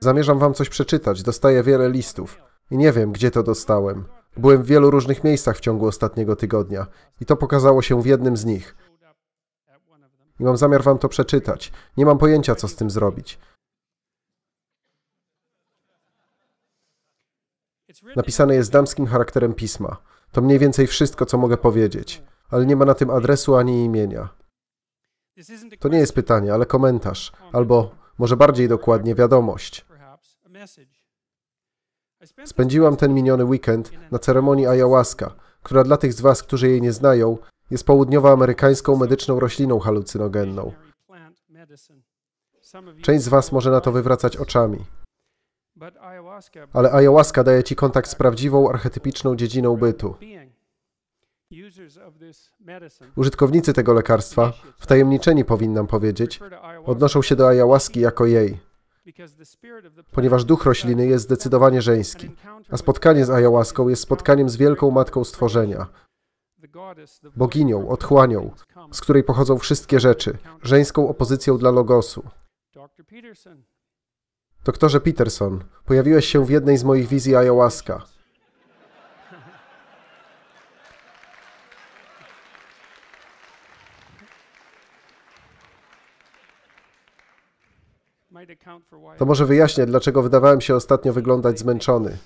Zamierzam wam coś przeczytać, dostaję wiele listów. I nie wiem, gdzie to dostałem. Byłem w wielu różnych miejscach w ciągu ostatniego tygodnia i to pokazało się w jednym z nich. I mam zamiar wam to przeczytać. Nie mam pojęcia, co z tym zrobić. Napisane jest damskim charakterem pisma. To mniej więcej wszystko, co mogę powiedzieć, ale nie ma na tym adresu ani imienia. To nie jest pytanie, ale komentarz albo może bardziej dokładnie wiadomość. Spędziłam ten miniony weekend na ceremonii ayahuasca, która dla tych z Was, którzy jej nie znają, jest południowoamerykańską medyczną rośliną halucynogenną. Część z Was może na to wywracać oczami. Ale ayahuasca daje Ci kontakt z prawdziwą, archetypiczną dziedziną bytu. Użytkownicy tego lekarstwa, wtajemniczeni powinnam powiedzieć, odnoszą się do ayahuaski jako jej, ponieważ duch rośliny jest zdecydowanie żeński, a spotkanie z ayahuaską jest spotkaniem z wielką matką stworzenia, boginią, otchłanią, z której pochodzą wszystkie rzeczy, żeńską opozycją dla logosu. Doktorze Peterson, pojawiłeś się w jednej z moich wizji ayahuasca. To może wyjaśnia, dlaczego wydawałem się ostatnio wyglądać zmęczony.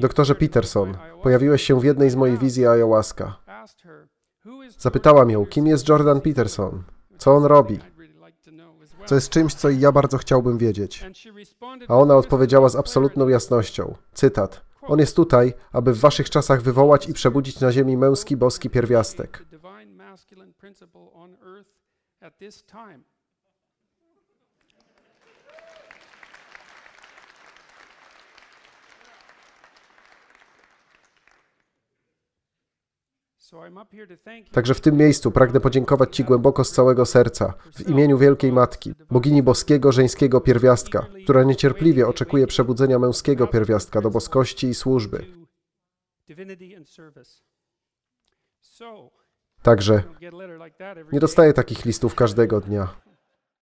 Doktorze Peterson, pojawiłeś się w jednej z moich wizji ayahuasca. Zapytałam ją, kim jest Jordan Peterson? Co on robi? Co jest czymś, co i ja bardzo chciałbym wiedzieć. A ona odpowiedziała z absolutną jasnością. Cytat. On jest tutaj, aby w waszych czasach wywołać i przebudzić na ziemi męski boski pierwiastek at this time. Także w tym miejscu pragnę podziękować Ci głęboko z całego serca, w imieniu Wielkiej Matki, Bogini Boskiego Żeńskiego Pierwiastka, która niecierpliwie oczekuje przebudzenia męskiego pierwiastka do boskości i służby. Także nie dostaję takich listów każdego dnia.